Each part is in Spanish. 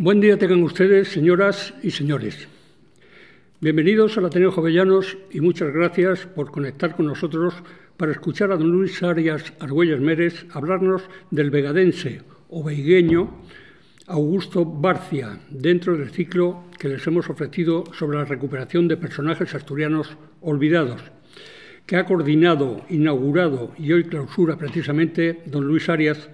Buen día tengan ustedes, señoras y señores. Bienvenidos al Ateneo Jovellanos y muchas gracias por conectar con nosotros para escuchar a don Luis Arias Argüelles Mérez hablarnos del vegadense o veigueño Augusto Barcia, dentro del ciclo que les hemos ofrecido sobre la recuperación de personajes asturianos olvidados, que ha coordinado, inaugurado y hoy clausura precisamente don Luis Arias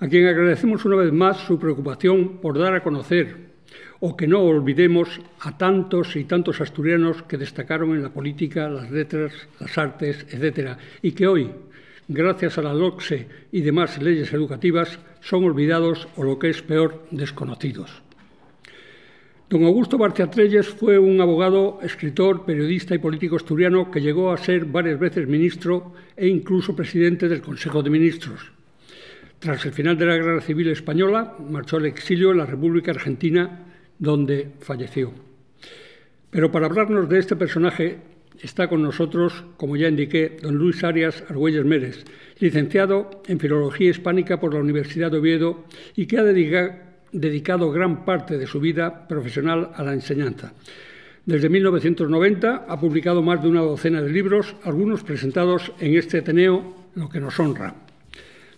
a quien agradecemos una vez más su preocupación por dar a conocer o que no olvidemos a tantos y tantos asturianos que destacaron en la política, las letras, las artes, etcétera, y que hoy, gracias a la LOCSE y demás leyes educativas, son olvidados o, lo que es peor, desconocidos. Don Augusto Barcia fue un abogado, escritor, periodista y político asturiano que llegó a ser varias veces ministro e incluso presidente del Consejo de Ministros. Tras el final de la Guerra Civil Española, marchó al exilio en la República Argentina, donde falleció. Pero para hablarnos de este personaje está con nosotros, como ya indiqué, don Luis Arias Argüelles Mérez, licenciado en Filología Hispánica por la Universidad de Oviedo y que ha dedicado gran parte de su vida profesional a la enseñanza. Desde 1990 ha publicado más de una docena de libros, algunos presentados en este Ateneo, lo que nos honra.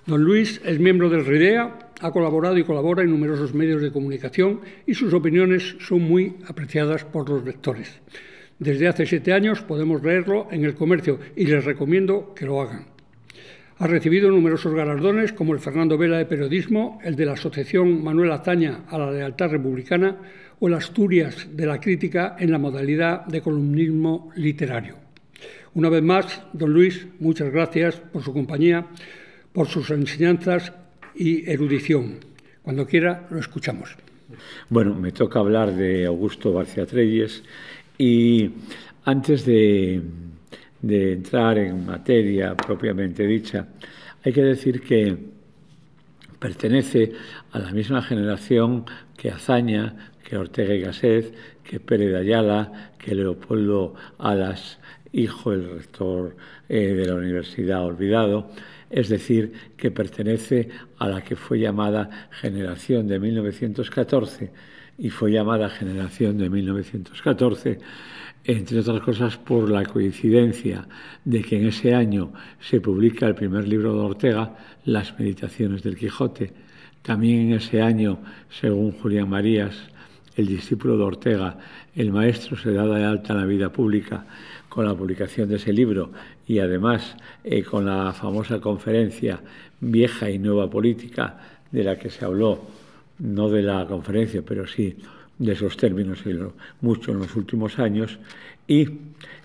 Don Luis es miembro del RIDEA, ha colaborado y colabora en numerosos medios de comunicación y sus opiniones son muy apreciadas por los lectores. Desde hace siete años podemos leerlo en el comercio y les recomiendo que lo hagan. Ha recibido numerosos galardones como el Fernando Vela de Periodismo, el de la Asociación Manuel Azaña a la Lealtad Republicana o el Asturias de la Crítica en la modalidad de columnismo literario. Una vez más, don Luis, muchas gracias por su compañía por sus enseñanzas y erudición. Cuando quiera, lo escuchamos. Bueno, me toca hablar de Augusto García Treyes y antes de, entrar en materia propiamente dicha, hay que decir que pertenece a la misma generación que Azaña, que Ortega y Gasset, que Pérez de Ayala, que Leopoldo Alas, hijo del rector eh, de la Universidad Olvidado, es decir, que pertenece a la que fue llamada generación de 1914 y fue llamada generación de 1914, entre otras cosas por la coincidencia de que en ese año se publica el primer libro de Ortega, Las Meditaciones del Quijote. También en ese año, según Julián Marías, el discípulo de Ortega, el maestro se da de alta en la vida pública con la publicación de ese libro y además eh, con la famosa conferencia Vieja y Nueva Política de la que se habló, no de la conferencia, pero sí de esos términos y mucho en los últimos años. Y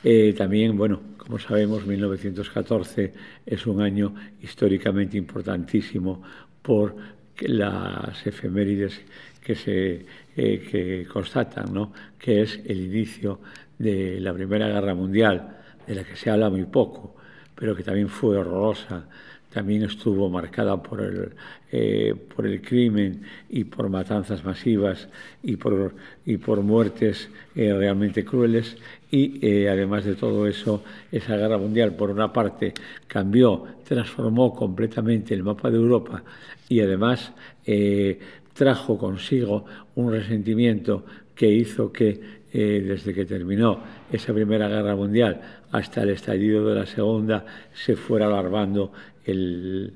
eh, también, bueno, como sabemos, 1914 es un año históricamente importantísimo por las efemérides que se eh, constatan, ¿no? que es el inicio de la Primera Guerra Mundial, de la que se habla muy poco, pero que también fue horrorosa, también estuvo marcada por el, eh, por el crimen y por matanzas masivas y por, y por muertes eh, realmente crueles. Y eh, además de todo eso, esa guerra mundial, por una parte, cambió, transformó completamente el mapa de Europa y además trajo consigo un resentimiento que hizo que eh, desde que terminó esa Primera Guerra Mundial hasta el estallido de la Segunda, se fuera alarmando eh,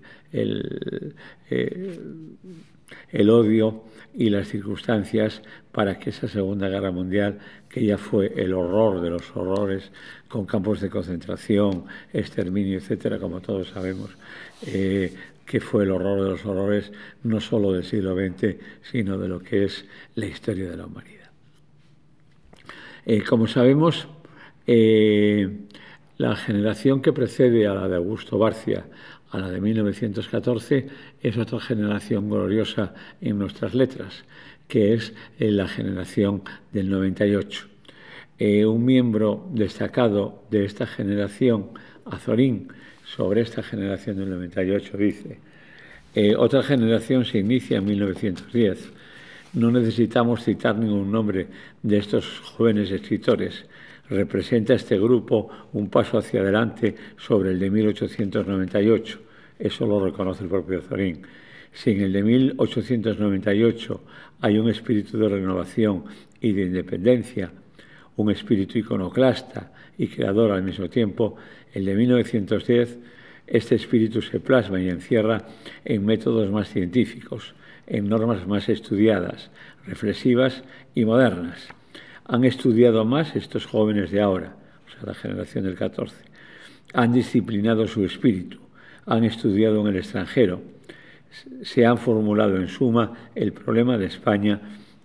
el, odio y las circunstancias para que esa Segunda Guerra Mundial, que ya fue el horror de los horrores, con campos de concentración, exterminio, etcétera, como todos sabemos, eh, que fue el horror de los horrores no solo del siglo XX, sino de lo que es la historia de la humanidad. Eh, como sabemos, eh, la generación que precede a la de Augusto Barcia, a la de 1914, es otra generación gloriosa en nuestras letras, que es eh, la generación del 98. un miembro destacado de esta generación, Azorín, sobre esta generación del 98, dice, otra generación se inicia en 1910 no necesitamos citar ningún nombre de estos jóvenes escritores. Representa este grupo un paso hacia adelante sobre el de 1898. Eso lo reconoce el propio Zorín. Si en el de 1898 hay un espíritu de renovación y de independencia, un espíritu iconoclasta y creador al mismo tiempo, el de 1910 este espíritu se plasma y encierra en métodos más científicos, en normas más estudiadas, reflexivas y modernas. Han estudiado más estos jóvenes de ahora, o sea, la generación del 14. Han disciplinado su espíritu, han estudiado en el extranjero, se han formulado en suma el problema de España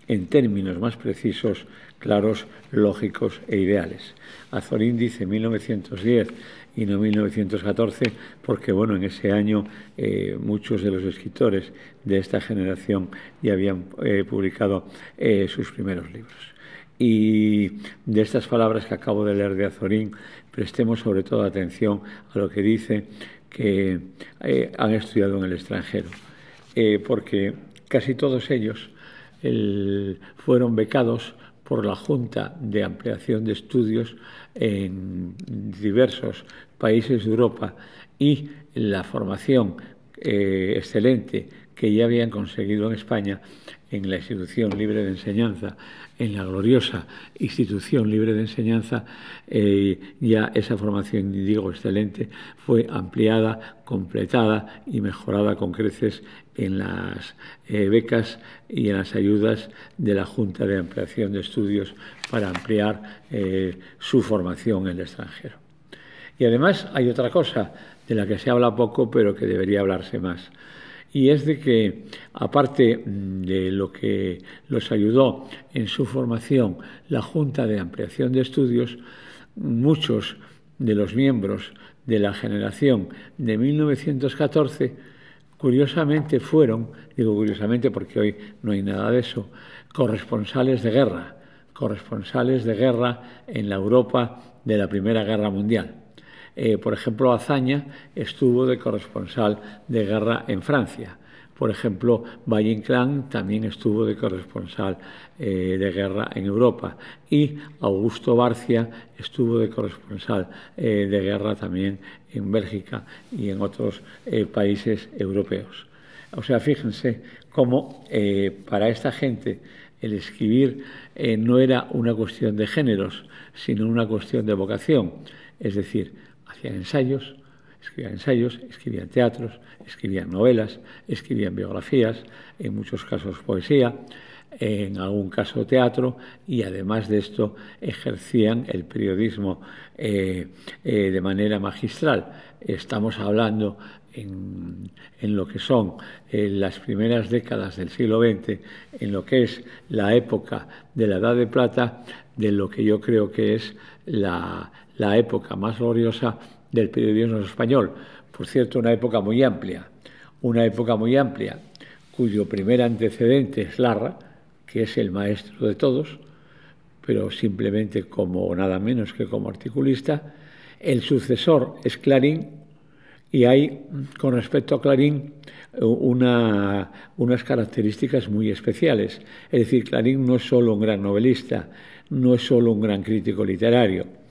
en términos más precisos, claros, lógicos e ideales. Azorín dice 1910, y no 1914, porque bueno, en ese año eh, muchos de los escritores de esta generación ya habían eh, publicado eh, sus primeros libros. Y de estas palabras que acabo de leer de Azorín, prestemos sobre todo atención a lo que dice que han estudiado en el extranjero, porque casi todos ellos fueron becados por la Junta de Ampliación de Estudios en diversos países de Europa y la formación eh, excelente que ya habían conseguido en España en la institución libre de enseñanza, en la gloriosa institución libre de enseñanza, eh, ya esa formación, digo, excelente, fue ampliada, completada y mejorada con creces en las eh, becas y en las ayudas de la Junta de Ampliación de Estudios para ampliar eh, su formación en el extranjero. Y además hay otra cosa de la que se habla poco, pero que debería hablarse más y es de que, aparte de lo que los ayudó en su formación la Junta de Ampliación de Estudios, muchos de los miembros de la generación de 1914 curiosamente fueron, digo curiosamente porque hoy no hay nada de eso, corresponsales de guerra, corresponsales de guerra en la Europa de la Primera Guerra Mundial. Eh, por ejemplo, Azaña estuvo de corresponsal de guerra en Francia. Por ejemplo, Valle Inclán también estuvo de corresponsal eh, de guerra en Europa y Augusto Barcia estuvo de corresponsal eh, de guerra también en Bélgica y en otros países europeos. O sea, fíjense cómo para esta gente el escribir no era una cuestión de géneros, sino una cuestión de vocación. Es decir, Escribían ensayos, escribían ensayos, teatros, escribían novelas, escribían biografías, en muchos casos poesía, en algún caso teatro y además de esto ejercían el periodismo eh, eh, de manera magistral. Estamos hablando en, lo que son eh, las primeras décadas del siglo XX, en lo que es la época de la Edad de Plata, de lo que yo creo que es la, la época más gloriosa del periodismo español. Por cierto, una época muy amplia, una época muy amplia, cuyo primer antecedente es Larra, que es el maestro de todos, pero simplemente como nada menos que como articulista. El sucesor es Clarín, y hay, con respecto a Clarín, unas características muy especiales. Es decir, Clarín no es solo un gran novelista, no es solo un gran crítico literario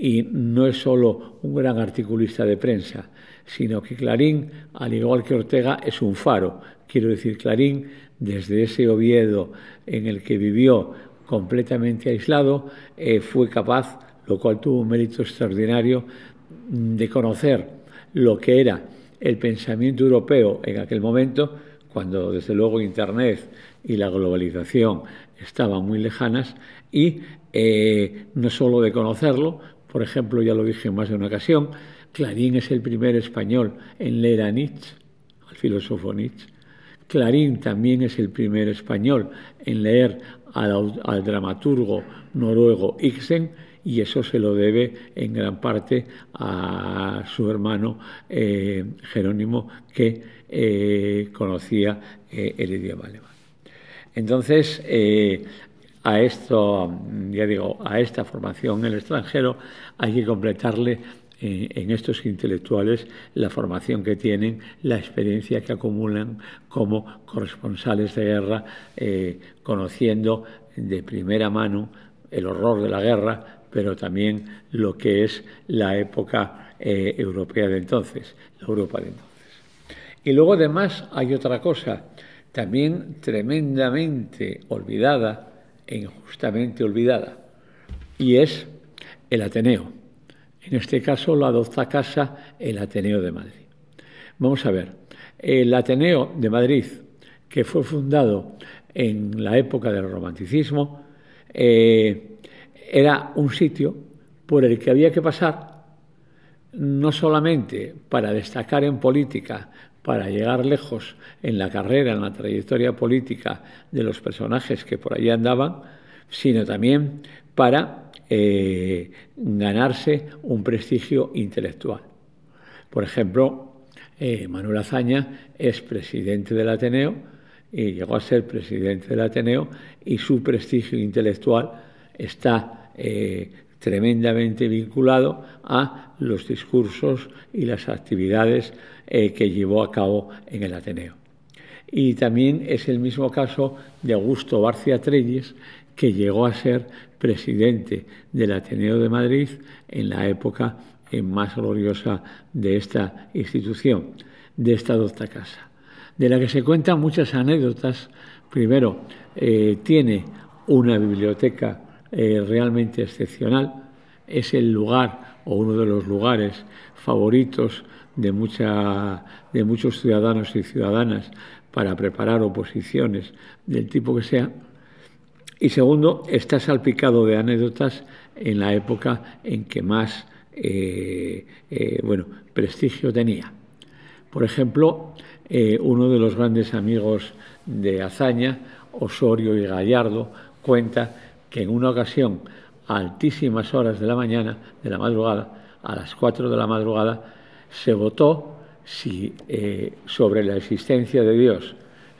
y no es solo un gran articulista de prensa, sino que Clarín, al igual que Ortega, es un faro. Quiero decir, Clarín, desde ese Oviedo en el que vivió completamente aislado, eh, fue capaz, lo cual tuvo un mérito extraordinario, de conocer lo que era el pensamiento europeo en aquel momento, cuando desde luego Internet y la globalización estaban muy lejanas, y eh, no solo de conocerlo, por ejemplo, ya lo dije en más de una ocasión, Clarín es el primer español en leer a Nietzsche, al filósofo Nietzsche. Clarín también es el primer español en leer al, dramaturgo noruego Ibsen y eso se lo debe en gran parte a su hermano eh, Jerónimo que eh, conocía el eh, idioma alemán. Entonces, a esto, ya digo, a esta formación en el extranjero, hay que completarle eh, en estos intelectuales la formación que tienen, la experiencia que acumulan como corresponsales de guerra, eh, conociendo de primera mano el horror de la guerra, pero también lo que es la época eh, europea de entonces, la Europa de entonces. Y luego además hay otra cosa, también tremendamente olvidada, injustamente olvidada, y es el Ateneo. En este caso la adopta casa el Ateneo de Madrid. Vamos a ver, el Ateneo de Madrid, que fue fundado en la época del romanticismo, eh, era un sitio por el que había que pasar no solamente para destacar en política, para llegar lejos en la carrera, en la trayectoria política de los personajes que por allí andaban, sino también para eh, ganarse un prestigio intelectual. Por ejemplo, eh, Manuel Azaña es presidente del Ateneo y llegó a ser presidente del Ateneo y su prestigio intelectual está eh, tremendamente vinculado a los discursos y las actividades eh, que llevó a cabo en el Ateneo. Y también es el mismo caso de Augusto Barcia Trelles, que llegó a ser presidente del Ateneo de Madrid en la época eh, más gloriosa de esta institución, de esta docta casa, de la que se cuentan muchas anécdotas. Primero, eh, tiene una biblioteca realmente excepcional, es el lugar o uno de los lugares favoritos de, muchos ciudadanos y ciudadanas para preparar oposiciones del tipo que sea. Y segundo, está salpicado de anécdotas en la época en que más eh, eh, prestigio tenía. Por ejemplo, eh, uno de los grandes amigos de Azaña, Osorio y Gallardo, cuenta que en una ocasión a altísimas horas de la mañana, de la madrugada, a las 4 de la madrugada, se votó si, eh, sobre la existencia de Dios.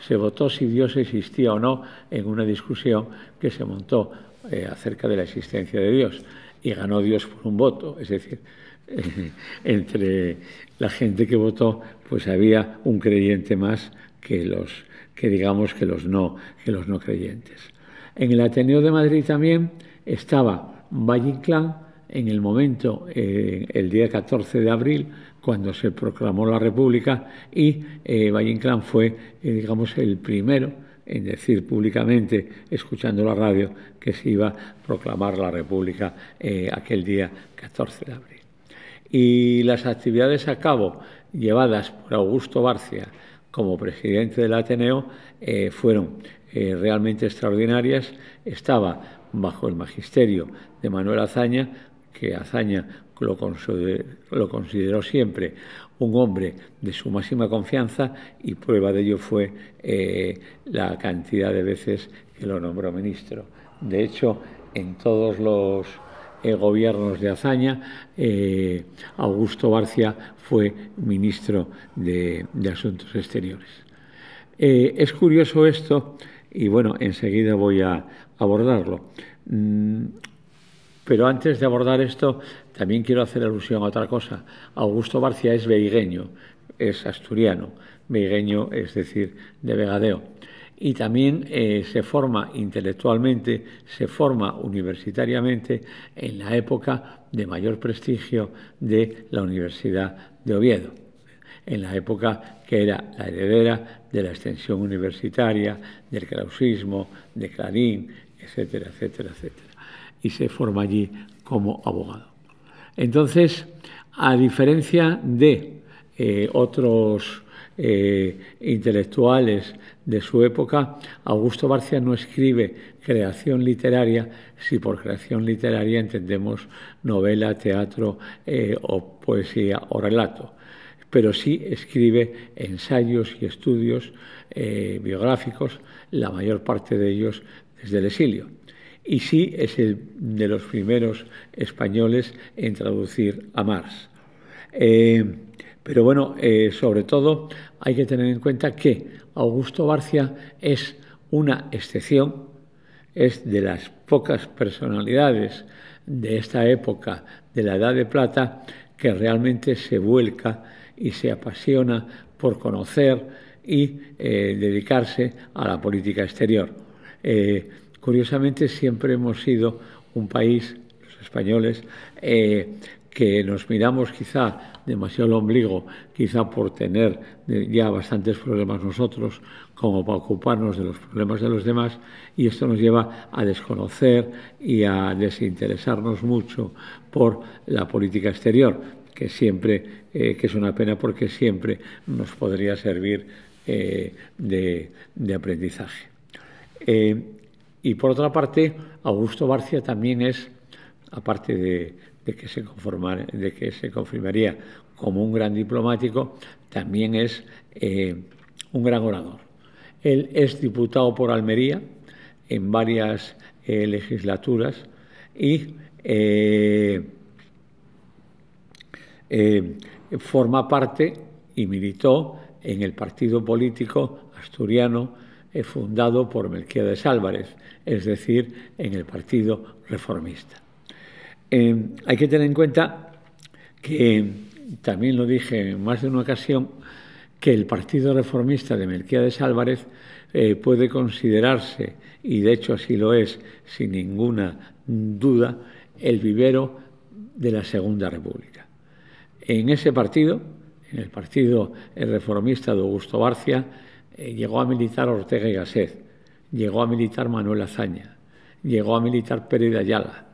Se votó si Dios existía o no en una discusión que se montó eh, acerca de la existencia de Dios. Y ganó Dios por un voto. Es decir, entre la gente que votó, pues había un creyente más que los que digamos que los no, que los no creyentes. En el Ateneo de Madrid también estaba Valle en el momento, eh, el día 14 de abril, cuando se proclamó la República y eh, Valle fue, eh, digamos, el primero en decir públicamente, escuchando la radio, que se iba a proclamar la República eh, aquel día 14 de abril. Y las actividades a cabo llevadas por Augusto Barcia como presidente del Ateneo fueron realmente extraordinarias. Estaba bajo el magisterio de Manuel Azaña, que Azaña lo consideró, siempre un hombre de su máxima confianza y prueba de ello fue eh, la cantidad de veces que lo nombró ministro. De hecho, en todos los eh, gobiernos de Azaña, eh, Augusto Barcia fue ministro de Asuntos Exteriores. es curioso esto y bueno, enseguida voy a, abordarlo. Mm, pero antes de abordar esto, también quiero hacer alusión a otra cosa. Augusto Barcia es veigueño, es asturiano, veigueño es decir, de vegadeo. Y también eh, se forma intelectualmente, se forma universitariamente en la época de mayor prestigio de la Universidad de Oviedo, en la época que era la heredera de la extensión universitaria, del clausismo, de Clarín, etcétera, etcétera, etcétera. Y se forma allí como abogado. Entonces, a diferencia de eh, otros eh, intelectuales de su época, Augusto Barcia no escribe creación literaria si por creación literaria entendemos novela, teatro eh, o poesía o relato, pero sí escribe ensayos y estudios biográficos, la mayor parte de ellos desde el exilio. Y sí es el de los primeros españoles en traducir a Marx. Eh, pero bueno, eh, sobre todo hay que tener en cuenta que Augusto Barcia es una excepción, es de las pocas personalidades de esta época, de la Edad de Plata, que realmente se vuelca y se apasiona por conocer y eh, dedicarse a la política exterior. Eh, curiosamente siempre hemos sido un país, los españoles, eh, que nos miramos quizá demasiado al ombligo, quizá por tener ya bastantes problemas nosotros, como para ocuparnos de los problemas de los demás, y esto nos lleva a desconocer y a desinteresarnos mucho por la política exterior, que siempre, eh, que es una pena porque siempre nos podría servir de aprendizaje. Eh, y por otra parte, Augusto Barcia también es, aparte de, que, se de que se confirmaría como un gran diplomático, también es eh, un gran orador. Él es diputado por Almería en varias eh, legislaturas y forma parte y militó en el partido político asturiano fundado por Melquíades Álvarez, es decir, en el Partido Reformista. Eh, hay que tener en cuenta que, también lo dije en más de una ocasión, que el Partido Reformista de Melquíades Álvarez eh, puede considerarse, y de hecho así lo es sin ninguna duda, el vivero de la Segunda República. En ese partido, en el Partido Reformista de Augusto Barcia, eh, llegó a militar Ortega y Gasset, llegó a militar Manuel Azaña, llegó a militar Pérez Ayala,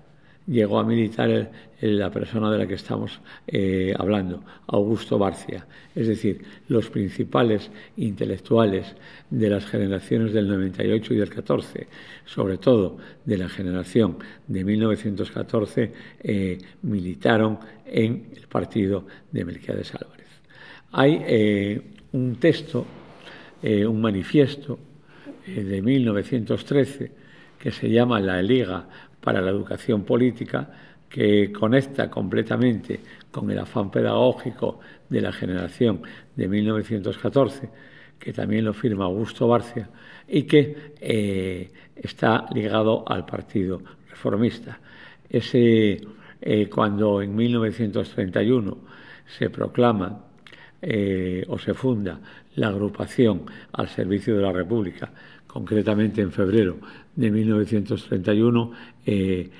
llegó a militar la persona de la que estamos eh, hablando, Augusto Barcia. Es decir, los principales intelectuales de las generaciones del 98 y del 14, sobre todo de la generación de 1914, eh, militaron en el partido de Melquiades Álvarez. Hay un texto eh, un manifiesto eh, de 1913 que se llama La Liga para la Educación Política, que conecta completamente con el afán pedagógico de la generación de 1914, que también lo firma Augusto Barcia, y que eh, está ligado al Partido Reformista. cuando en 1931 se proclama o se funda la agrupación al servicio de la República, concretamente en febrero de 1931, eh,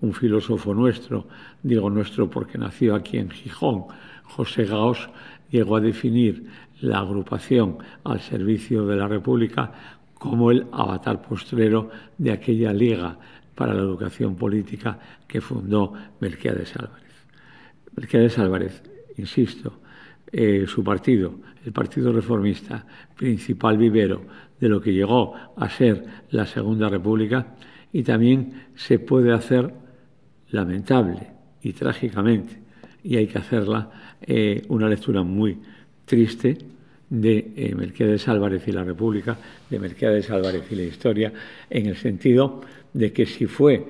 un filósofo nuestro, digo nuestro porque nació aquí en Gijón, José Gaos, llegó a definir la agrupación al servicio de la República como el avatar postrero de aquella Liga para la Educación Política que fundó Melquiades Álvarez. Melquiades Álvarez, insisto, eh, su partido, el Partido Reformista, principal vivero de lo que llegó a ser la Segunda República, y también se puede hacer lamentable y trágicamente, y hay que hacerla eh, una lectura muy triste de eh, mercedes Álvarez y la República, de Mercedes Álvarez y la historia, en el sentido de que si fue,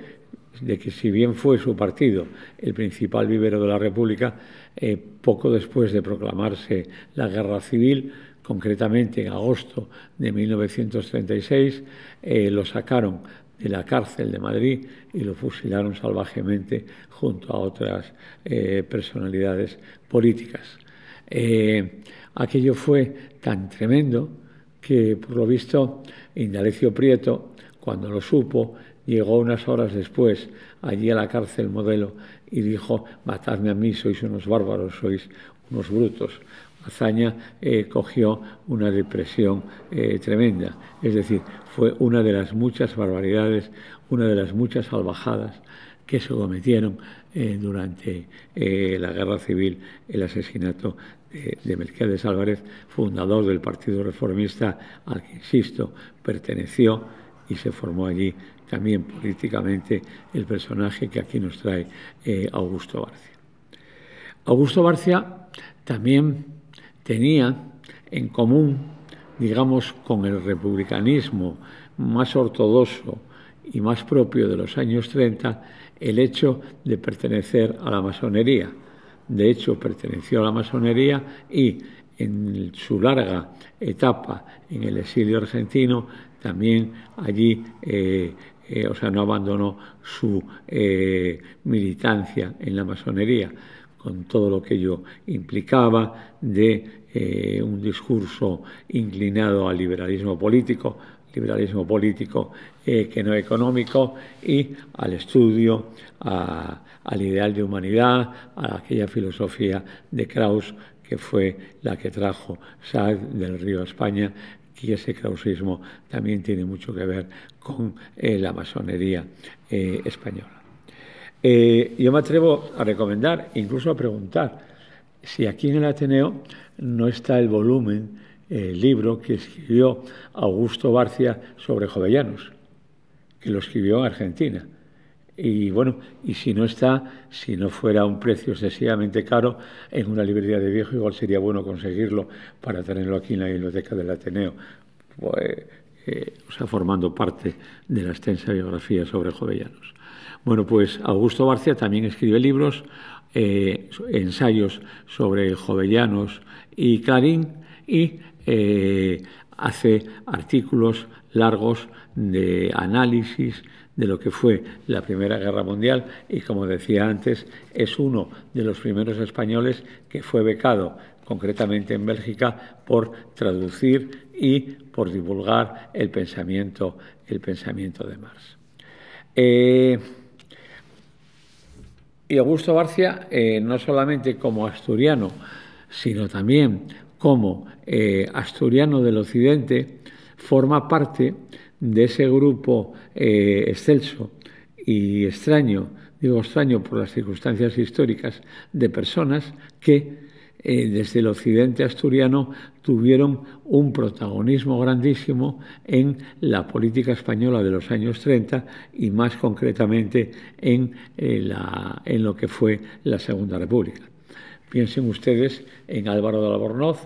de que si bien fue su partido el principal vivero de la República, eh, poco después de proclamarse la guerra civil, concretamente en agosto de 1936, eh, lo sacaron de la cárcel de Madrid y lo fusilaron salvajemente junto a otras eh, personalidades políticas. aquello fue tan tremendo que, por lo visto, Indalecio Prieto, cuando lo supo, llegó unas horas después allí a la cárcel modelo y dijo, matadme a mí, sois unos bárbaros, sois unos brutos. Azaña eh, cogió una depresión eh, tremenda, es decir, fue una de las muchas barbaridades, una de las muchas salvajadas que se cometieron eh, durante la guerra civil, el asesinato de, de Melquiades Álvarez, fundador del Partido Reformista, al que, insisto, perteneció y se formó allí también políticamente el personaje que aquí nos trae eh, Augusto Barcia. Augusto Barcia también tenía en común, digamos, con el republicanismo más ortodoxo y más propio de los años 30, el hecho de pertenecer a la masonería. De hecho, perteneció a la masonería y en su larga etapa en el exilio argentino, también allí eh, eh, o sea, no abandonó su eh, militancia en la masonería, con todo lo que ello implicaba de eh, un discurso inclinado al liberalismo político, liberalismo político que no económico, y al estudio, al ideal de humanidad, a aquella filosofía de Krauss que fue la que trajo Saad del Río España y ese clausismo también tiene mucho que ver con eh, la masonería eh, española. Eh, yo me atrevo a recomendar, incluso a preguntar, si aquí en el Ateneo no está el volumen, el libro que escribió Augusto Barcia sobre Jovellanos, que lo escribió en Argentina y bueno, y si no está, si no fuera un precio excesivamente caro, en una librería de viejo igual sería bueno conseguirlo para tenerlo aquí en la biblioteca del Ateneo. Pues, eh, o sea, formando parte de la extensa biografía sobre Jovellanos. Bueno, pues Augusto Barcia también escribe libros, eh, ensayos sobre Jovellanos y Clarín y eh, hace artículos largos de análisis de lo que fue la Primera Guerra Mundial y, como decía antes, es uno de los primeros españoles que fue becado, concretamente en Bélgica, por traducir y por divulgar el pensamiento, el pensamiento de Marx. Eh, y Augusto García, eh, no solamente como asturiano, sino también como eh, asturiano del occidente, forma parte de ese grupo eh, excelso y extraño, digo extraño por las circunstancias históricas, de personas que eh, desde el occidente asturiano tuvieron un protagonismo grandísimo en la política española de los años 30 y más concretamente en, eh, en lo que fue la Segunda República. Piensen ustedes en Álvaro de Albornoz,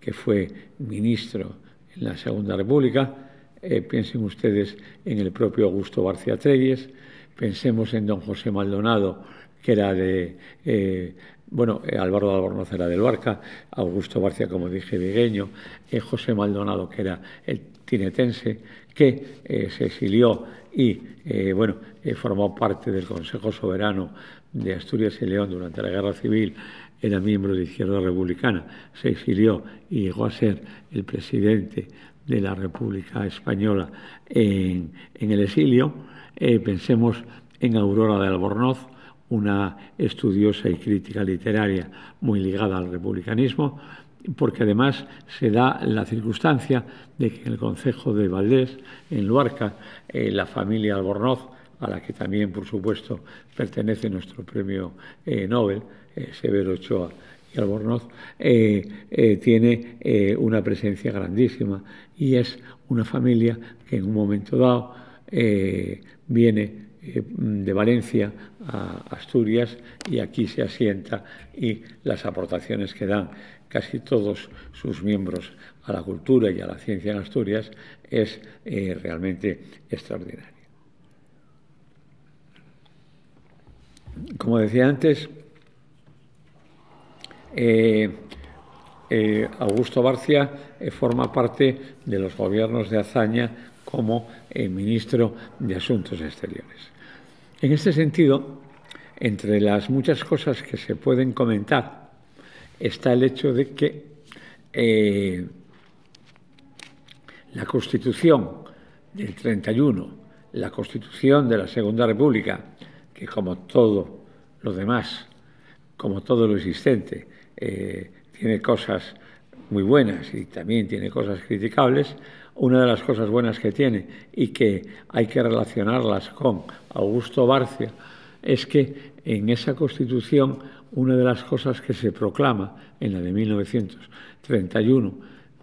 que fue ministro en la Segunda República, eh, piensen ustedes en el propio Augusto García Treyes, pensemos en don José Maldonado, que era de, eh, bueno, eh, Álvaro Albornoz era del Barca, Augusto García, como dije, vigueño, José Maldonado, que era el tinetense, que se exilió y, bueno, formó parte del Consejo Soberano de Asturias y León durante la Guerra Civil, era miembro de Izquierda Republicana, se exilió y llegó a ser el presidente de la República Española en, el exilio. Eh, pensemos en Aurora de Albornoz, una estudiosa y crítica literaria muy ligada al republicanismo, porque además se da la circunstancia de que en el Concejo de Valdés, en Luarca, eh, la familia Albornoz, a la que también, por supuesto, pertenece nuestro premio eh, Nobel, Severo Ochoa y Albornoz, tiene una presencia grandísima y es una familia que en un momento dado eh, viene eh, de Valencia a Asturias y aquí se asienta y las aportaciones que dan casi todos sus miembros a la cultura y a la ciencia en Asturias es eh, realmente extraordinaria. Como decía antes, eh, Augusto Barcia eh, forma parte de los gobiernos de Azaña como eh, ministro de Asuntos Exteriores. En este sentido, entre las muchas cosas que se pueden comentar está el hecho de que la Constitución del 31, la Constitución de la Segunda República, que como todo lo demás, como todo lo existente, tiene cosas muy buenas y también tiene cosas criticables, una de las cosas buenas que tiene y que hay que relacionarlas con Augusto Barcia es que en esa constitución una de las cosas que se proclama en la de 1931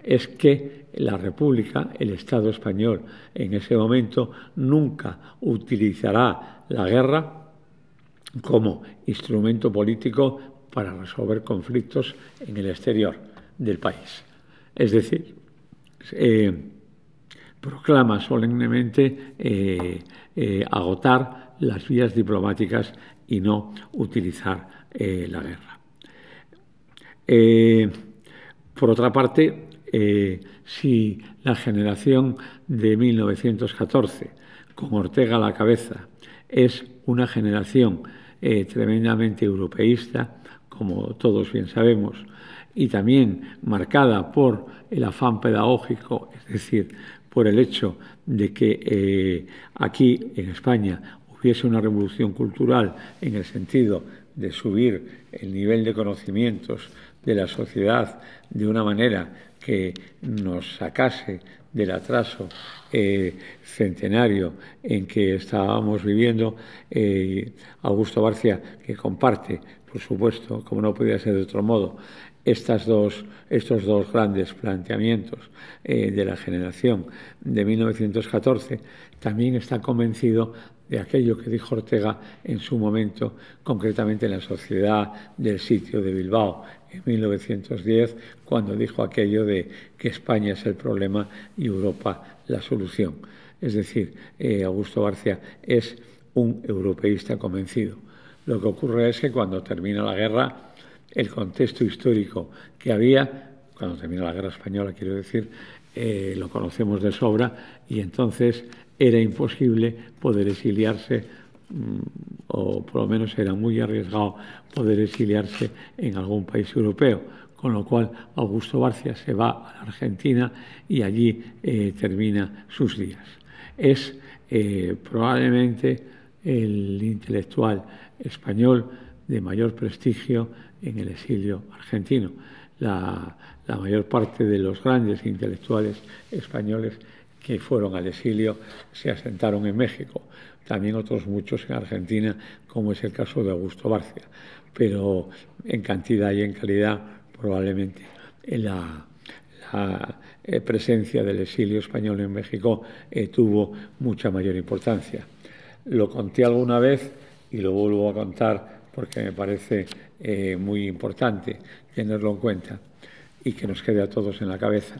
es que la República, el Estado español, en ese momento nunca utilizará la guerra como instrumento político para resolver conflictos en el exterior del país. Es decir, eh, proclama solemnemente eh, eh, agotar las vías diplomáticas y no utilizar la guerra. por otra parte, si la generación de 1914, con Ortega a la cabeza, es una generación tremendamente europeísta, como todos bien sabemos, y también marcada por el afán pedagógico, es decir, por el hecho de que eh, aquí en España hubiese una revolución cultural en el sentido de subir el nivel de conocimientos de la sociedad de una manera que nos sacase del atraso eh, centenario en que estábamos viviendo, eh, Augusto Barcia, que comparte por supuesto, como no podía ser de otro modo, estos dos grandes planteamientos eh, de la generación de 1914, también está convencido de aquello que dijo Ortega en su momento, concretamente en la sociedad del sitio de Bilbao, en 1910, cuando dijo aquello de que España es el problema y Europa la solución. Es decir, eh, Augusto García es un europeísta convencido. Lo que ocurre es que cuando termina la guerra, el contexto histórico que había, cuando termina la guerra española, quiero decir, eh, lo conocemos de sobra y entonces era imposible poder exiliarse, mm, o por lo menos era muy arriesgado poder exiliarse en algún país europeo. Con lo cual, Augusto Barcia se va a la Argentina y allí eh, termina sus días. Es eh, probablemente el intelectual español de mayor prestigio en el exilio argentino. La, mayor parte de los grandes intelectuales españoles que fueron al exilio se asentaron en México, también otros muchos en Argentina, como es el caso de Augusto Barcia, pero en cantidad y en calidad probablemente la, eh, presencia del exilio español en México eh, tuvo mucha mayor importancia. Lo conté alguna vez y lo vuelvo a contar porque me parece eh, muy importante tenerlo en cuenta y que nos quede a todos en la cabeza.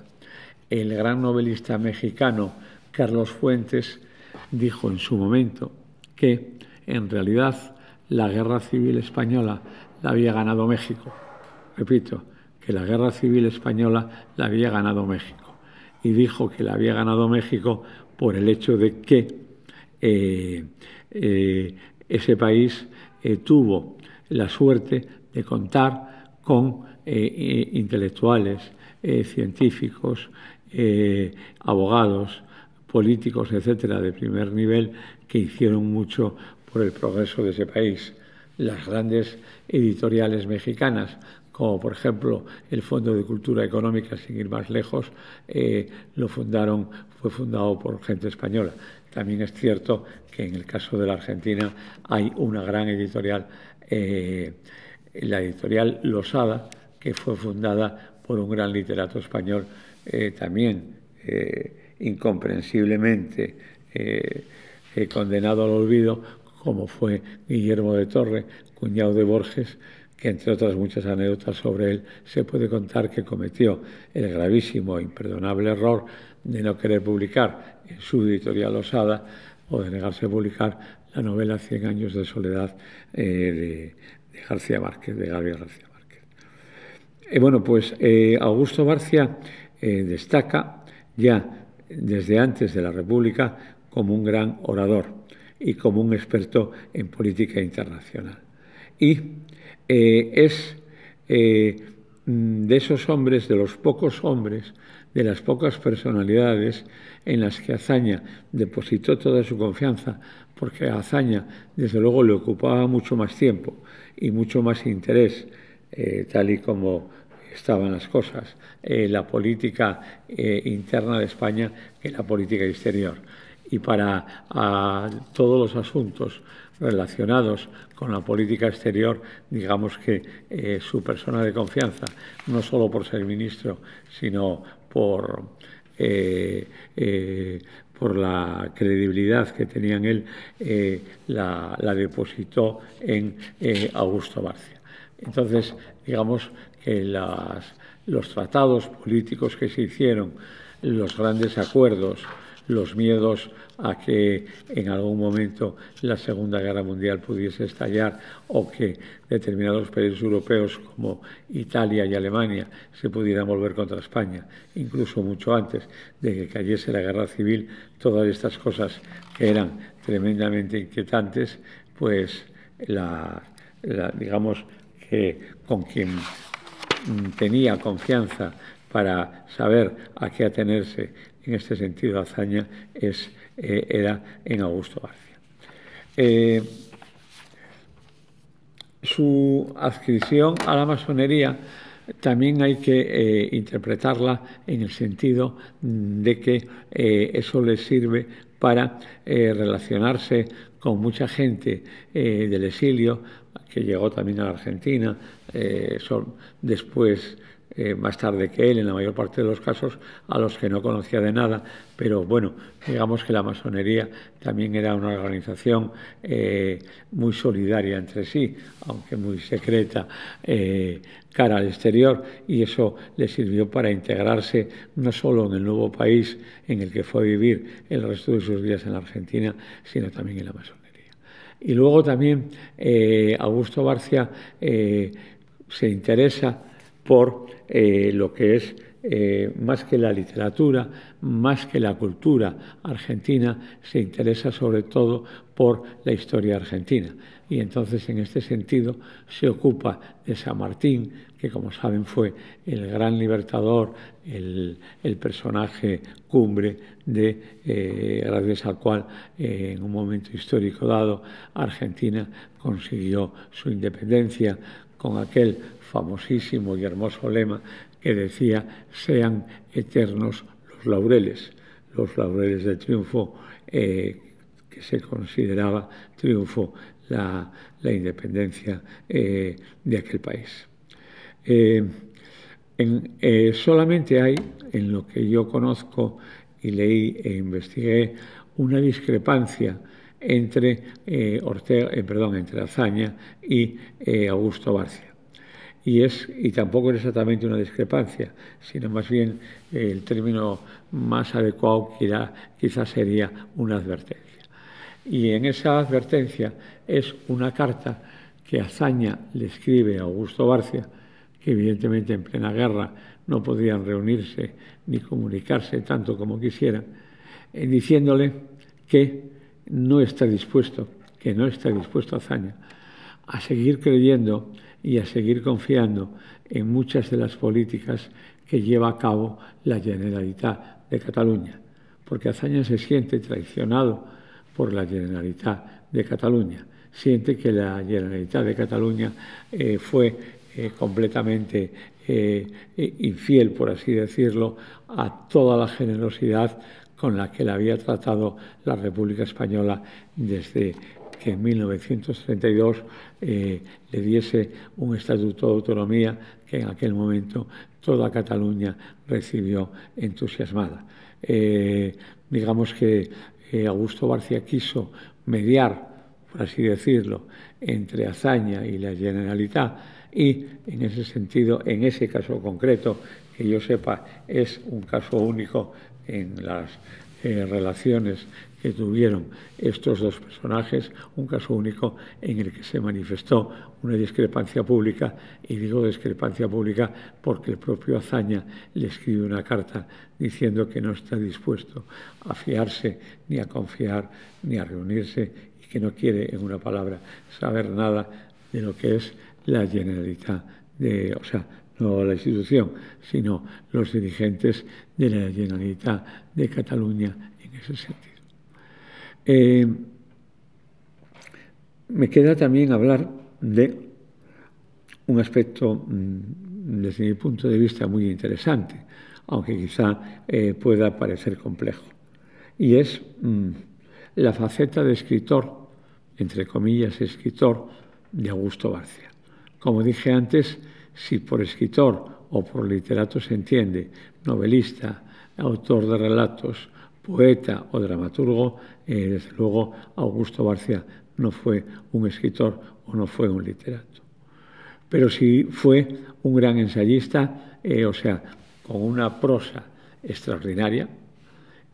El gran novelista mexicano Carlos Fuentes dijo en su momento que en realidad la guerra civil española la había ganado México. Repito, que la guerra civil española la había ganado México. Y dijo que la había ganado México por el hecho de que eh, eh, ese país eh, tuvo la suerte de contar con intelectuales, científicos, abogados, políticos, etcétera, de primer nivel, que hicieron mucho por el progreso de ese país. Las grandes editoriales mexicanas, como por ejemplo el Fondo de Cultura Económica, sin ir más lejos, lo fundaron, fue fundado por gente española. También es cierto que en el caso de la Argentina hay una gran editorial, eh, la editorial Losada, que fue fundada por un gran literato español, eh, también eh, incomprensiblemente condenado al olvido, como fue Guillermo de Torre, cuñado de Borges, que entre otras muchas anécdotas sobre él se puede contar que cometió el gravísimo e imperdonable error de no querer publicar en su editorial Osada o de negarse a publicar la novela Cien años de soledad eh, de, García Márquez, de Gabriel García Márquez. Eh, bueno, pues eh, Augusto Barcia destaca ya desde antes de la República como un gran orador y como un experto en política internacional. Y es mm, de esos hombres, de los pocos hombres de las pocas personalidades en las que Azaña depositó toda su confianza, porque a Azaña desde luego le ocupaba mucho más tiempo y mucho más interés, eh, tal y como estaban las cosas, eh, la política eh, interna de España que la política exterior. Y para todos los asuntos relacionados con la política exterior, digamos que eh, su persona de confianza, no solo por ser ministro, sino eh, eh, por, la credibilidad que tenía en él, eh, la, depositó en Augusto Barcia. Entonces, digamos que los tratados políticos que se hicieron, los grandes acuerdos, los miedos a que en algún momento la Segunda Guerra Mundial pudiese estallar o que determinados países europeos como Italia y Alemania se pudieran volver contra España, incluso mucho antes de que cayese la guerra civil, todas estas cosas que eran tremendamente inquietantes, pues la, digamos que con quien tenía confianza para saber a qué atenerse en este sentido hazaña eh, era en Augusto García. Eh, su adscripción a la masonería también hay que eh, interpretarla en el sentido de que eso le sirve para relacionarse con mucha gente del exilio, que llegó también a la Argentina, son, después eh, más tarde que él en la mayor parte de los casos, a los que no conocía de nada, pero bueno, digamos que la masonería también era una organización eh, muy solidaria entre sí, aunque muy secreta eh, cara al exterior, y eso le sirvió para integrarse no solo en el nuevo país en el que fue a vivir el resto de sus días en la Argentina, sino también en la masonería. Y luego también Augusto Barcia se interesa por eh, lo que es eh, más que la literatura, más que la cultura argentina, se interesa sobre todo por la historia argentina. Y entonces en este sentido se ocupa de San Martín, que como saben fue el gran libertador, el, personaje cumbre de eh, gracias al cual en un momento histórico dado Argentina consiguió su independencia con aquel famosísimo y hermoso lema que decía, sean eternos los laureles, los laureles del triunfo, eh, que se consideraba triunfo la, independencia eh, de aquel país. Eh, solamente hay, en lo que yo conozco y leí e investigué, una discrepancia entre, Ortega, perdón, entre Azaña y Augusto Barcia y, es, y tampoco es exactamente una discrepancia, sino más bien eh, el término más adecuado quizás sería una advertencia. Y en esa advertencia es una carta que Azaña le escribe a Augusto Barcia, que evidentemente en plena guerra no podían reunirse ni comunicarse tanto como quisieran, eh, diciéndole que no está dispuesto, que no está dispuesto Azaña a seguir creyendo y a seguir confiando en muchas de las políticas que lleva a cabo la Generalitat de Cataluña, porque Azaña se siente traicionado por la Generalitat de Cataluña, siente que la Generalitat de Cataluña eh, fue eh, completamente eh, infiel, por así decirlo, a toda la generosidad con la que la había tratado la República Española desde que en 1932 eh, le diese un estatuto de autonomía que en aquel momento toda Cataluña recibió entusiasmada. Eh, digamos que eh, Augusto García quiso mediar, por así decirlo, entre hazaña y la Generalitat y en ese sentido, en ese caso concreto, que yo sepa es un caso único en las relaciones que tuvieron estos dos personajes, un caso único en el que se manifestó una discrepancia pública, y digo discrepancia pública porque el propio Azaña le escribe una carta diciendo que no está dispuesto a fiarse, ni a confiar, ni a reunirse, y que no quiere, en una palabra, saber nada de lo que es la generalidad de, o sea, no la institución, sino los dirigentes de la Generalitat de Cataluña en ese sentido. Eh, me queda también hablar de un aspecto, mm, desde mi punto de vista, muy interesante, aunque quizá eh, pueda parecer complejo, y es mm, la faceta de escritor, entre comillas, escritor de Augusto Barcia. Como dije antes, si por escritor o por literato se entiende novelista, autor de relatos, poeta o dramaturgo, eh, desde luego, Augusto García no fue un escritor o no fue un literato. Pero sí fue un gran ensayista, eh, o sea, con una prosa extraordinaria.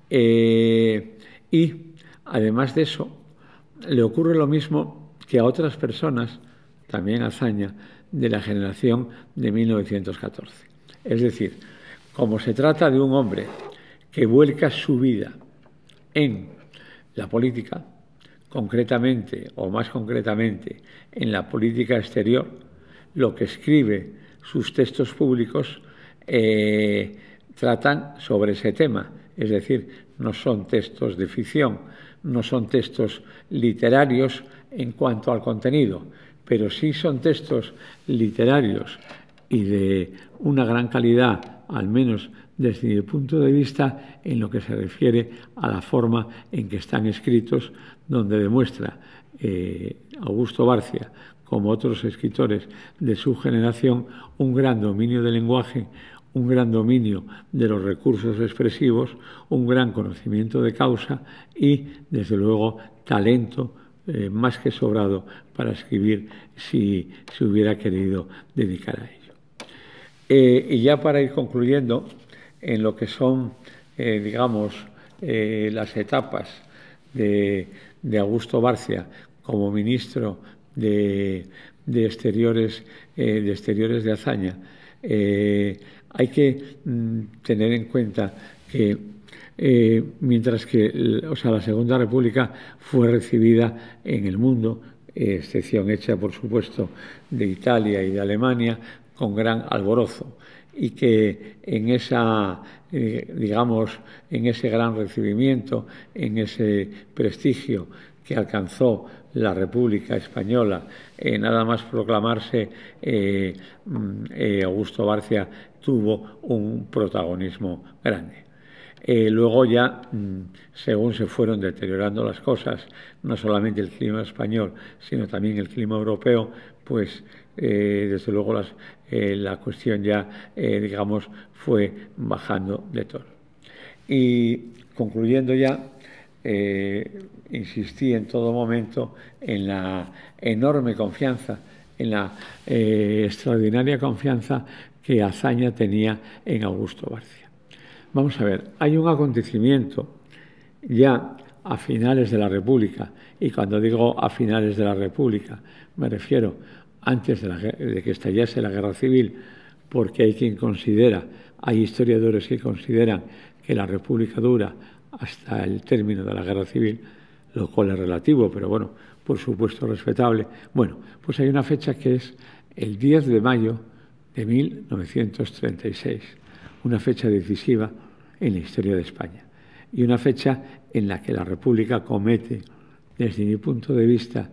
Eh, y además de eso, le ocurre lo mismo que a otras personas, también hazaña de la generación de 1914. Es decir, como se trata de un hombre que vuelca su vida en la política, concretamente o más concretamente en la política exterior, lo que escribe sus textos públicos eh, tratan sobre ese tema. Es decir, no son textos de ficción, no son textos literarios en cuanto al contenido, pero sí son textos literarios y de una gran calidad, al menos desde mi punto de vista en lo que se refiere a la forma en que están escritos, donde demuestra eh, Augusto Barcia, como otros escritores de su generación, un gran dominio del lenguaje, un gran dominio de los recursos expresivos, un gran conocimiento de causa y, desde luego, talento eh, más que sobrado para escribir si se hubiera querido dedicar a ello. Eh, y ya para ir concluyendo, en lo que son, eh, digamos, eh, las etapas de, Augusto Barcia como ministro de, eh, Exteriores, de hazaña, Azaña, hay que mm, tener en cuenta que mientras que sea, la Segunda República fue recibida en el mundo, excepción hecha, por supuesto, de Italia y de Alemania, con gran alborozo y que en esa eh, digamos en ese gran recibimiento, en ese prestigio que alcanzó la República Española, eh, nada más proclamarse, eh, mm, Augusto Barcia tuvo un protagonismo grande. luego ya, mm, según se fueron deteriorando las cosas, no solamente el clima español, sino también el clima europeo, pues desde luego las, eh, la cuestión ya, eh, digamos, fue bajando de tono. Y concluyendo ya, eh, insistí en todo momento en la enorme confianza, en la extraordinaria confianza que Azaña tenía en Augusto Barcia. Vamos a ver, hay un acontecimiento ya a finales de la República, y cuando digo a finales de la República, me refiero antes de, que estallase la guerra civil, porque hay quien considera, hay historiadores que consideran que la República dura hasta el término de la guerra civil, lo cual es relativo, pero bueno, por supuesto respetable. Bueno, pues hay una fecha que es el 10 de mayo de 1936, una fecha decisiva en la historia de España y una fecha en la que la República comete, desde mi punto de vista,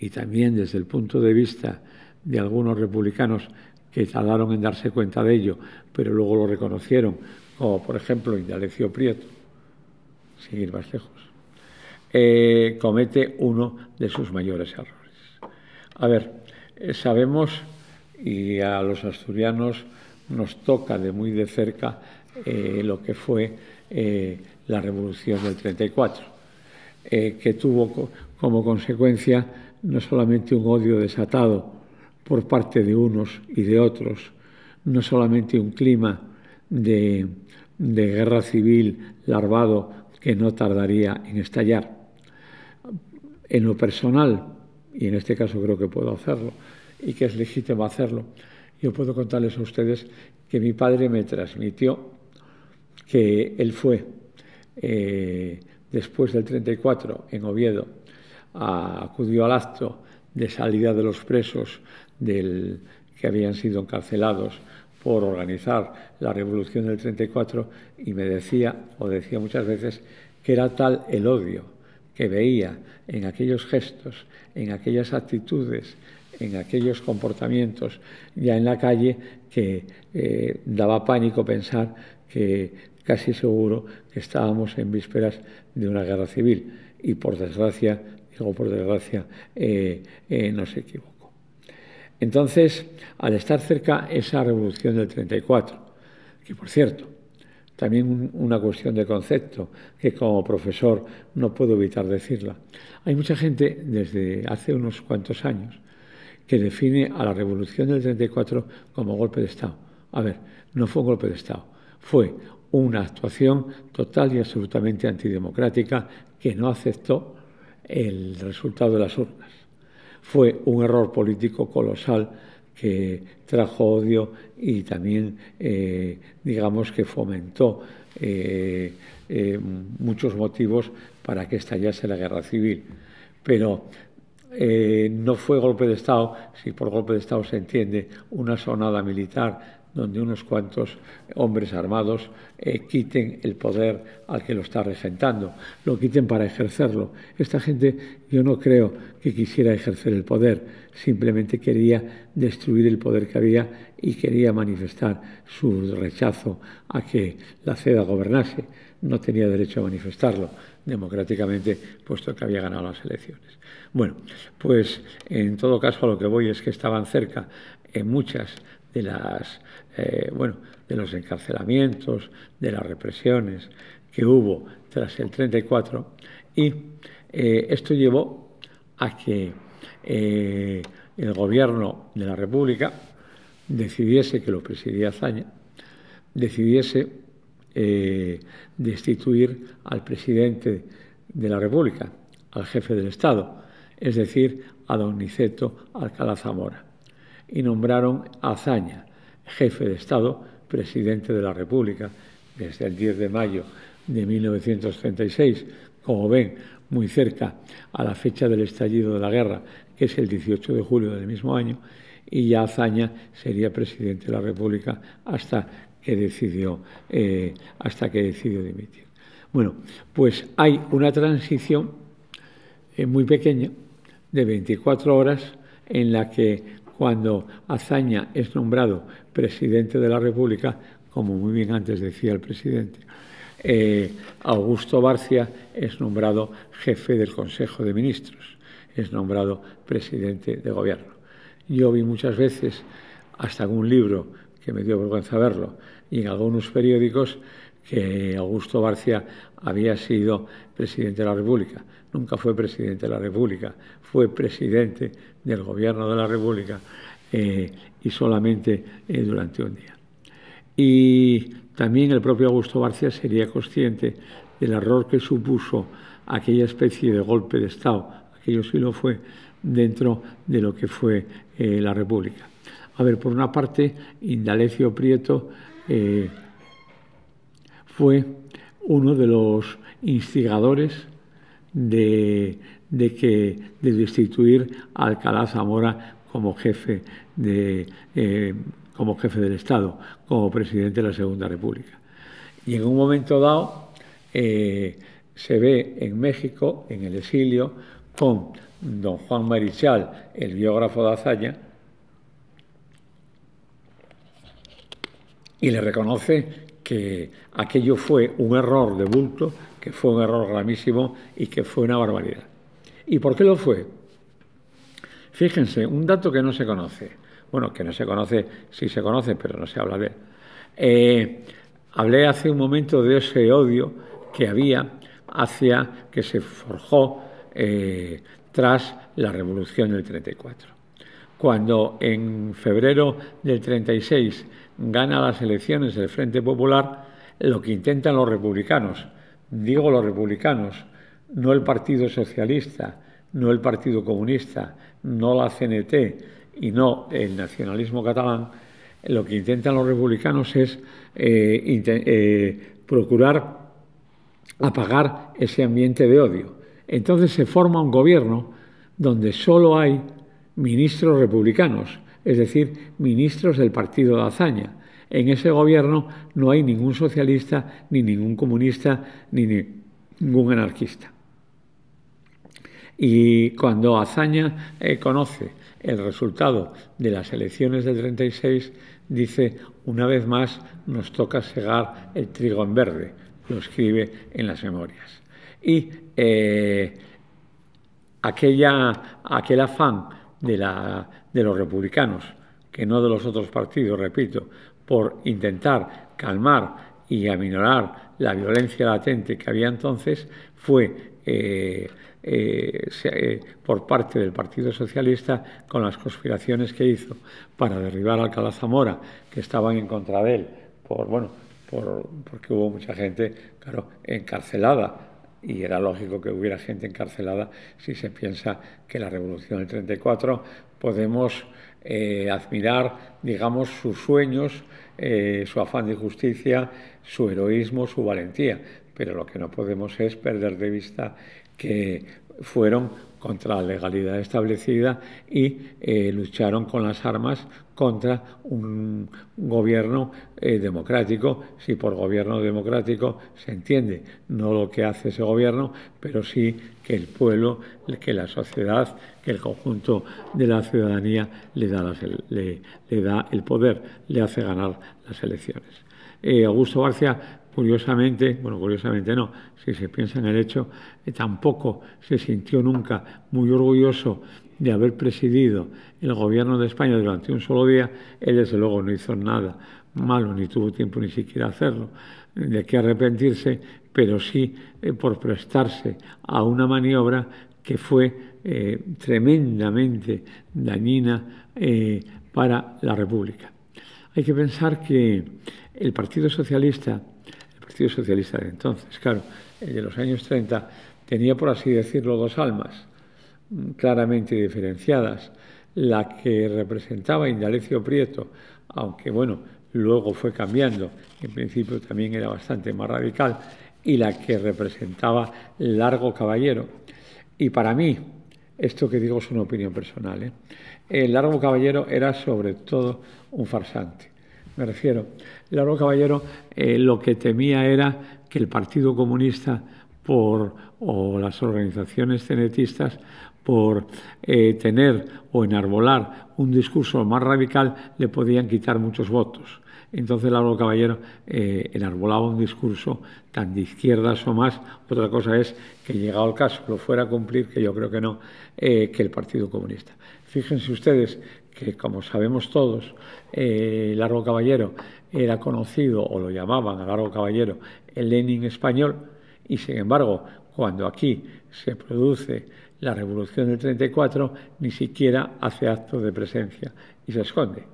y también desde el punto de vista de algunos republicanos que tardaron en darse cuenta de ello, pero luego lo reconocieron, como por ejemplo Indalecio Prieto, seguir más lejos, eh, comete uno de sus mayores errores. A ver, eh, sabemos, y a los asturianos nos toca de muy de cerca eh, lo que fue la revolución del 34, que tuvo como consecuencia no solamente un odio desatado por parte de unos y de otros, no solamente un clima de, guerra civil larvado que no tardaría en estallar. En lo personal, y en este caso creo que puedo hacerlo, y que es legítimo hacerlo, yo puedo contarles a ustedes que mi padre me transmitió que él fue eh, después del 34 en Oviedo acudió al acto de salida de los presos que habían sido encarcelados por organizar la revolución del 34 y me decía, o decía muchas veces, que era tal el odio que veía en aquellos gestos, en aquellas actitudes, en aquellos comportamientos ya en la calle que eh, daba pánico pensar que casi seguro que estábamos en vísperas de una guerra civil y por desgracia por desgracia eh, eh, no se equivocó. Entonces, al estar cerca esa revolución del 34, que por cierto, también una cuestión de concepto, que como profesor no puedo evitar decirla, hay mucha gente desde hace unos cuantos años que define a la revolución del 34 como golpe de Estado. A ver, no fue un golpe de Estado, fue una actuación total y absolutamente antidemocrática que no aceptó el resultado de las urnas. Fue un error político colosal que trajo odio y también, eh, digamos, que fomentó eh, eh, muchos motivos para que estallase la guerra civil. Pero no fue golpe de Estado, si por golpe de Estado se entiende una sonada militar donde unos cuantos hombres armados eh, quiten el poder al que lo está regentando, lo quiten para ejercerlo. Esta gente yo no creo que quisiera ejercer el poder, simplemente quería destruir el poder que había y quería manifestar su rechazo a que la CEDA gobernase. No tenía derecho a manifestarlo democráticamente, puesto que había ganado las elecciones. Bueno, pues en todo caso a lo que voy es que estaban cerca en muchas de las, eh, bueno, de los encarcelamientos, de las represiones que hubo tras el 34 y eh, esto llevó a que eh, el gobierno de la República decidiese que lo presidía Zaña, decidiese destituir al presidente de la República, al jefe del Estado, es decir, a don Niceto Alcalá Zamora y nombraron a Azaña, jefe de Estado, presidente de la República, desde el 10 de mayo de 1936, como ven, muy cerca a la fecha del estallido de la guerra, que es el 18 de julio del mismo año, y ya Azaña sería presidente de la República hasta que decidió, eh, hasta que decidió dimitir. Bueno, pues hay una transición eh, muy pequeña de 24 horas en la que cuando Azaña es nombrado presidente de la República, como muy bien antes decía el presidente. Eh, Augusto Barcia es nombrado jefe del Consejo de Ministros, es nombrado presidente de gobierno. Yo vi muchas veces, hasta en algún libro, que me dio vergüenza verlo, y en algunos periódicos, que Augusto Barcia había sido presidente de la República. Nunca fue presidente de la República, fue presidente del gobierno de la República eh, y solamente eh, durante un día. Y también el propio Augusto García sería consciente del error que supuso aquella especie de golpe de Estado, aquello sí lo fue, dentro de lo que fue eh, la República. A ver, por una parte, Indalecio Prieto fue uno de los instigadores de de que de destituir a Alcalá Zamora como jefe de eh, como jefe del Estado, como presidente de la Segunda República. Y en un momento dado eh, se ve en México, en el exilio, con don Juan Marichal, el biógrafo de Azaña, y le reconoce que aquello fue un error de bulto, que fue un error gravísimo y que fue una barbaridad. ¿Y por qué lo fue? Fíjense, un dato que no se conoce, bueno, que no se conoce, sí se conoce, pero no se habla de él. Eh, hablé hace un momento de ese odio que había hacia, que se forjó eh, tras la revolución del 34. Cuando en febrero del 36 gana las elecciones el Frente Popular, lo que intentan los republicanos, digo los republicanos, no el Partido Socialista, no el Partido Comunista, no la CNT y no el nacionalismo catalán, lo que intentan los republicanos es eh, eh, procurar apagar ese ambiente de odio. Entonces se forma un gobierno donde solo hay ministros republicanos, es decir, ministros del partido de Azaña. En ese gobierno no hay ningún socialista, ni ningún comunista, ni ningún anarquista. Y cuando Azaña eh, conoce el resultado de las elecciones del 36, dice, una vez más nos toca segar el trigo en verde, lo escribe en las memorias. Y eh, aquella, aquel afán de, los republicanos, que no de los otros partidos, repito, por intentar calmar y aminorar la violencia latente que había entonces, fue eh, eh, eh, por parte del Partido Socialista con las conspiraciones que hizo para derribar a Alcalá Zamora, que estaban en contra de él, por, bueno, porque hubo mucha gente, encarcelada. Y era lógico que hubiera gente encarcelada si se piensa que la revolución del 34 podemos eh, admirar, digamos, sus sueños, su afán de justicia, su heroísmo, su valentía pero lo que no podemos es perder de vista que fueron contra la legalidad establecida y eh, lucharon con las armas contra un gobierno eh, democrático, si por gobierno democrático se entiende no lo que hace ese gobierno, pero sí que el pueblo, que la sociedad, que el conjunto de la ciudadanía le da, el poder, le hace ganar las elecciones. Eh, Augusto García Curiosamente, bueno, curiosamente no, si se piensa en el hecho, eh, tampoco se sintió nunca muy orgulloso de haber presidido el gobierno de España durante un solo día, él desde luego no hizo nada malo, ni tuvo tiempo ni siquiera hacerlo, de qué arrepentirse, pero sí eh, por prestarse a una maniobra que fue eh, tremendamente dañina para la República. Hay que pensar que el Partido Socialista Socialista de entonces, claro, de los años 30, tenía, por así decirlo, dos almas mm, claramente diferenciadas. La que representaba Indalecio Prieto, aunque bueno, luego fue cambiando, en principio también era bastante más radical, y la que representaba Largo Caballero. Y para mí, esto que digo es una opinión personal, ¿eh? el Largo Caballero era sobre todo un farsante me refiero. Lauro Caballero eh, lo que temía era que el Partido Comunista por, o las organizaciones cenetistas por eh, tener o enarbolar un discurso más radical le podían quitar muchos votos. Entonces Lauro Caballero eh, enarbolaba un discurso tan de izquierdas o más. Otra cosa es que llegado el caso lo fuera a cumplir, que yo creo que no, que el Partido Comunista. Fíjense ustedes que como sabemos todos, eh, Largo Caballero era conocido, o lo llamaban a Largo Caballero, el Lenin español, y sin embargo, cuando aquí se produce la revolución del 34, ni siquiera hace actos de presencia y se esconde.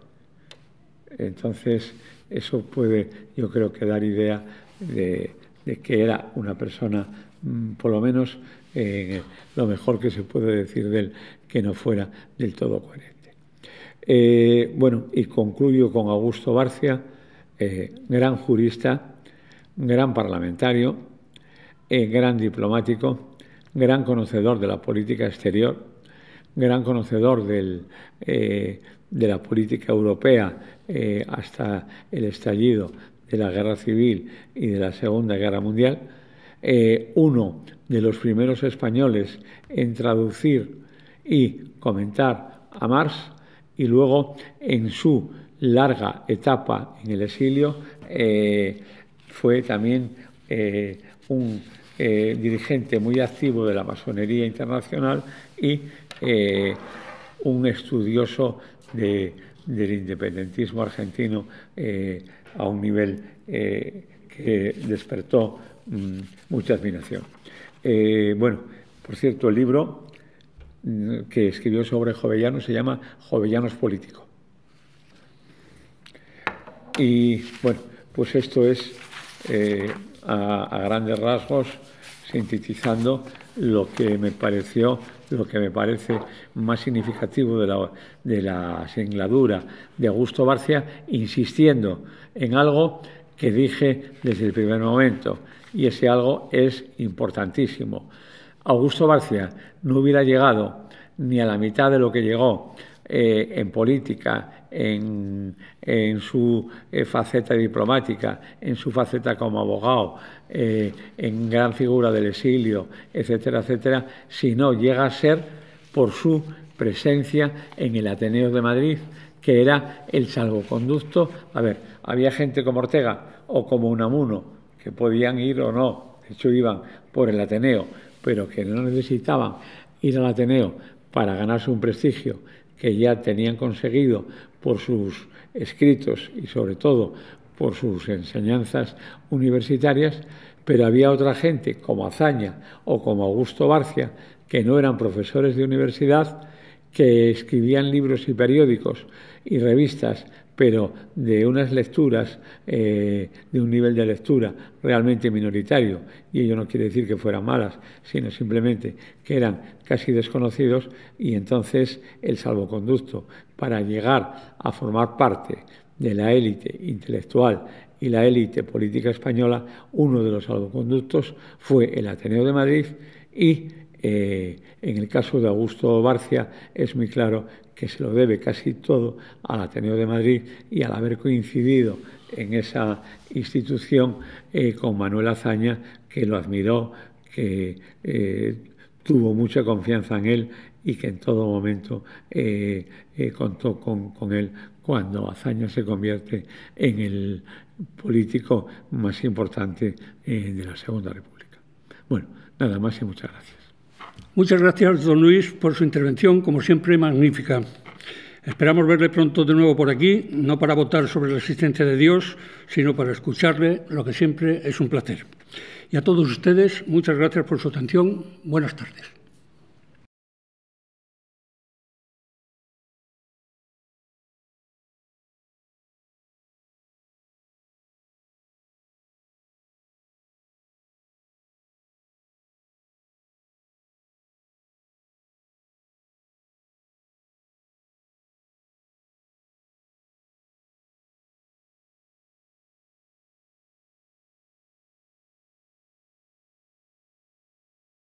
Entonces, eso puede, yo creo que dar idea de, que era una persona, mm, por lo menos eh, lo mejor que se puede decir de él, que no fuera del todo coherente. Eh, bueno, y concluyo con Augusto Barcia, eh, gran jurista, gran parlamentario, eh, gran diplomático, gran conocedor de la política exterior, gran conocedor de la política europea hasta el estallido de la guerra civil y de la Segunda Guerra Mundial, uno de los primeros españoles en traducir y comentar a Marx, y luego en su larga etapa en el exilio eh, fue también eh, un eh, dirigente muy activo de la masonería internacional y un estudioso del independentismo argentino a un nivel que despertó mm, mucha admiración. bueno, por cierto, el libro que escribió sobre Jovellanos se llama Jovellanos Político. Y bueno, pues esto es eh, a, grandes rasgos, sintetizando lo que me pareció, lo que me parece más significativo de la, de la singladura de Augusto Barcia, insistiendo en algo que dije desde el primer momento, y ese algo es importantísimo. Augusto Barcia no hubiera llegado ni a la mitad de lo que llegó eh, en política, en, su eh, faceta diplomática, en su faceta como abogado, eh, en gran figura del exilio, etcétera, etcétera, si no llega a ser por su presencia en el Ateneo de Madrid, que era el salvoconducto. A ver, había gente como Ortega o como Unamuno, que podían ir o no, de hecho iban por el Ateneo, pero que no necesitaban ir al Ateneo para ganarse un prestigio que ya tenían conseguido por sus escritos y sobre todo por sus enseñanzas universitarias, pero había otra gente como Azaña o como Augusto Barcia, que no eran profesores de universidad, que escribían libros y periódicos y revistas pero de unas lecturas, eh, de un nivel de lectura realmente minoritario, y ello no quiere decir que fueran malas, sino simplemente que eran casi desconocidos, y entonces el salvoconducto para llegar a formar parte de la élite intelectual y la élite política española, uno de los salvoconductos fue el Ateneo de Madrid y eh, en el caso de Augusto Barcia es muy claro que se lo debe casi todo al Ateneo de Madrid y al haber coincidido en esa institución eh, con Manuel Azaña, que lo admiró, que eh, tuvo mucha confianza en él y que en todo momento eh, contó con, con él cuando Azaña se convierte en el político más importante de la Segunda República. Bueno, nada más y muchas gracias. Muchas gracias, don Luis, por su intervención, como siempre, magnífica. Esperamos verle pronto de nuevo por aquí, no para votar sobre la existencia de Dios, sino para escucharle, lo que siempre es un placer. Y a todos ustedes, muchas gracias por su atención. Buenas tardes.